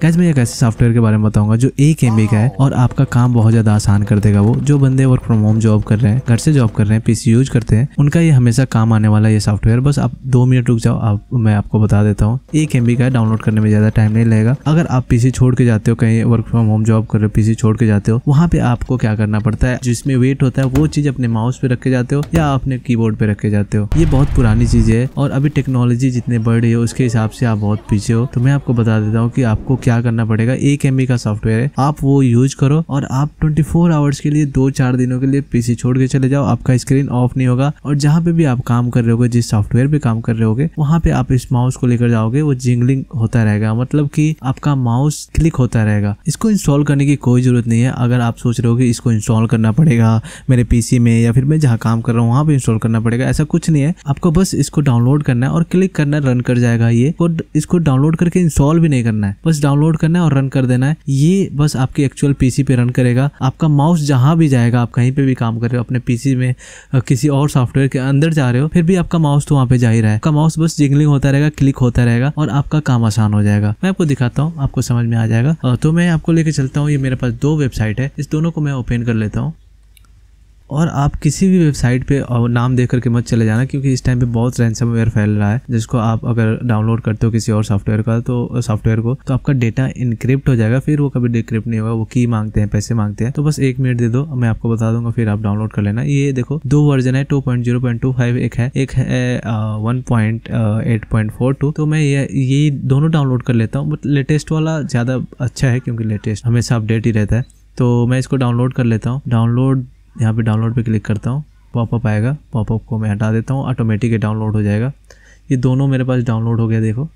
gas मैं एक ऐसे सॉफ्टवेयर के बारे में बताऊंगा जो एक एम का है और आपका काम बहुत ज्यादा आसान कर देगा वो जो बंदे वर्क फ्रॉम होम जॉब कर रहे हैं घर से जॉब कर रहे हैं पीसी यूज करते हैं उनका ये हमेशा काम आने वाला ये सॉफ्टवेयर बस आप दो मिनट रुक जाओ आप मैं आपको बता देता हूँ एक एम का डाउनलोड करने में ज्यादा टाइम नहीं लगेगा अगर आप पीसी छोड़ के जाते हो कहीं वर्क फ्रॉम होम जॉब कर रहे हो पीसी छोड़ के जाते हो वहाँ पे आपको क्या करना पड़ता है जिसमें वेट होता है वो चीज अपने माउस पे रख के जाते हो या अपने की पे रख के जाते हो ये बहुत पुरानी चीज है और अभी टेक्नोलॉजी जितने बढ़ रही है उसके हिसाब से आप बहुत पीछे हो तो मैं आपको बता देता हूँ कि आपको क्या करना पड़ेगा एक एम का सॉफ्टवेयर है आप वो यूज करो और आप 24 आवर्स के लिए दो चार दिनों के लिए पीसी छोड़ के चले जाओ आपका स्क्रीन ऑफ नहीं होगा और जहाँ पे भी आप काम कर रहे हो जिस सॉफ्टवेयर पे काम कर रहे होगे वहाँ पे आप इस माउस को लेकर जाओगे वो जिंगलिंग होता रहेगा मतलब की आपका माउस क्लिक होता रहेगा इसको इंस्टॉल करने की कोई जरूरत नहीं है अगर आप सोच रहे हो कि इसको इंस्टॉल करना पड़ेगा मेरे पीसी में या फिर मैं जहाँ काम कर रहा हूँ वहाँ पे इंस्टॉल करना पड़ेगा ऐसा कुछ नहीं है आपको बस इसको डाउनलोड करना है और क्लिक करना रन कर जाएगा ये और इसको डाउनलोड करके इंस्टॉल भी नहीं करना है बस डाउन डाउनलोड करना है और रन कर देना है ये बस आपके एक्चुअल पीसी पे रन करेगा आपका माउस जहाँ भी जाएगा आप कहीं पे भी काम कर रहे हो अपने पीसी में किसी और सॉफ्टवेयर के अंदर जा रहे हो फिर भी आपका माउस तो वहाँ पे जा ही रहा है आपका माउस बस जिंगलिंग होता रहेगा क्लिक होता रहेगा और आपका काम आसान हो जाएगा मैं आपको दिखाता हूँ आपको समझ में आ जाएगा तो मैं आपको लेके चलता हूँ ये मेरे पास दो वेबसाइट है इस दोनों को मैं ओपन कर लेता हूँ और आप किसी भी वेबसाइट पे और नाम देख करके मत चले जाना क्योंकि इस टाइम पे बहुत रैंसमवेयर फैल रहा है जिसको आप अगर डाउनलोड करते हो किसी और सॉफ्टवेयर का तो सॉफ्टवेयर को तो आपका डेटा इनक्रिप्ट हो जाएगा फिर वो कभी डिक्रिप्ट नहीं होगा वो की मांगते हैं पैसे मांगते हैं तो बस एक मिनट दे दो मैं आपको बता दूंगा फिर आप डाउनलोड कर लेना ये देखो दो वर्जन है two point zero point two five एक है एक है one point eight point four two तो मैं ये ये दोनों डाउनलोड कर लेता हूँ बट लेटेस्ट वाला ज़्यादा अच्छा है क्योंकि लेटेस्ट हमेशा अपडेट ही रहता है तो मैं इसको डाउनलोड कर लेता हूँ डाउनलोड यहाँ पे डाउनलोड पे क्लिक करता हूँ पॉपअप आएगा पॉपअप को मैं हटा देता हूँ ऑटोमेटिक डाउनलोड हो जाएगा ये दोनों मेरे पास डाउनलोड हो गया देखो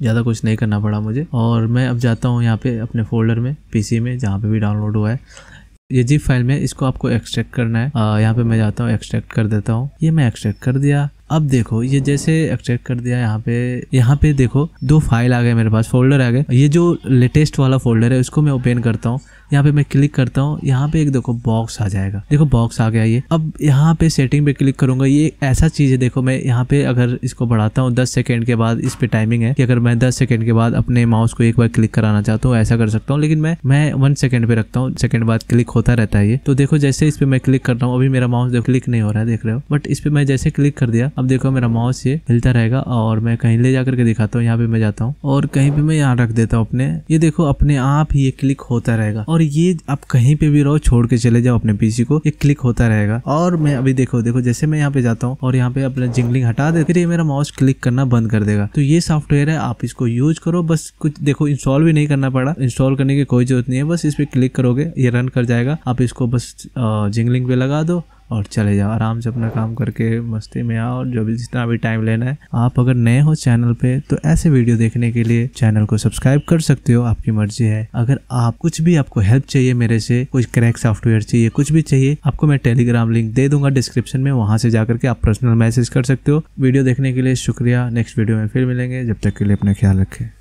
ज़्यादा कुछ नहीं करना पड़ा मुझे और मैं अब जाता हूँ यहाँ पे अपने फोल्डर में पीसी में जहाँ पे भी डाउनलोड हुआ है ये जी फाइल में इसको आपको एक्सट्रैक्ट करना है यहाँ पे मैं जाता हूँ एक्सट्रैक्ट कर देता हूँ ये मैं एक्सट्रैक्ट कर दिया अब देखो ये जैसे एक्सट्रैक्ट कर दिया यहाँ पे यहाँ पे देखो दो फाइल आ गए मेरे पास फोल्डर आ गए ये जो लेटेस्ट वाला फोल्डर है उसको मैं ओपन करता हूँ यहाँ पे मैं क्लिक करता हूँ यहाँ पे एक देखो बॉक्स आ जाएगा देखो बॉक्स आ गया ये अब यहाँ पे सेटिंग पे क्लिक करूंगा ये ऐसा चीज़ है देखो मैं यहाँ पे अगर इसको बढ़ाता हूँ दस सेकेंड के बाद इस पे टाइमिंग है कि अगर मैं दस सेकेंड के बाद अपने माउस को एक बार क्लिक कराना चाहता हूँ ऐसा कर सकता हूँ लेकिन मैं मैं वन सेकेंड पे रखता हूँ सेकेंड बाद क्लिक होता रहता है ये तो देखो जैसे इस पे मैं क्लिक कर रहा हूँ अभी मेरा माउस देखो क्लिक नहीं हो रहा है देख रहे हो बट इस पे मैं जैसे क्लिक कर दिया अब देखो मेरा माउस ये हिलता रहेगा और मैं कहीं ले जा करके दिखाता हूँ यहाँ पे मैं जाता हूँ और कहीं पे मैं यहाँ रख देता हूँ अपने ये देखो अपने आप ही ये क्लिक होता रहेगा और ये आप कहीं पे भी रहो छोड़ के चले जाओ अपने पीसी को ये क्लिक होता रहेगा और मैं अभी देखो देखो जैसे मैं यहाँ पे जाता हूँ और यहाँ पे अपना जिंगलिंग हटा दे फिर ये मेरा माउस क्लिक करना बंद कर देगा तो ये सॉफ्टवेयर है आप इसको यूज करो बस कुछ देखो इंस्टॉल भी नहीं करना पड़ा इंस्टॉल करने की कोई जरूरत नहीं है बस इस पर क्लिक करोगे ये रन कर जाएगा आप इसको बस जिंगलिंग पे लगा दो और चले जाओ आराम से अपना काम करके मस्ती में आओ और जो भी जितना भी टाइम लेना है आप अगर नए हो चैनल पे तो ऐसे वीडियो देखने के लिए चैनल को सब्सक्राइब कर सकते हो आपकी मर्जी है अगर आप कुछ भी आपको हेल्प चाहिए मेरे से कुछ क्रैक सॉफ्टवेयर चाहिए कुछ भी चाहिए आपको मैं टेलीग्राम लिंक दे दूंगा डिस्क्रिप्शन में वहां से जाकर के आप पर्सनल मैसेज कर सकते हो वीडियो देखने के लिए शुक्रिया नेक्स्ट वीडियो में फिर मिलेंगे जब तक के लिए अपना ख्याल रखें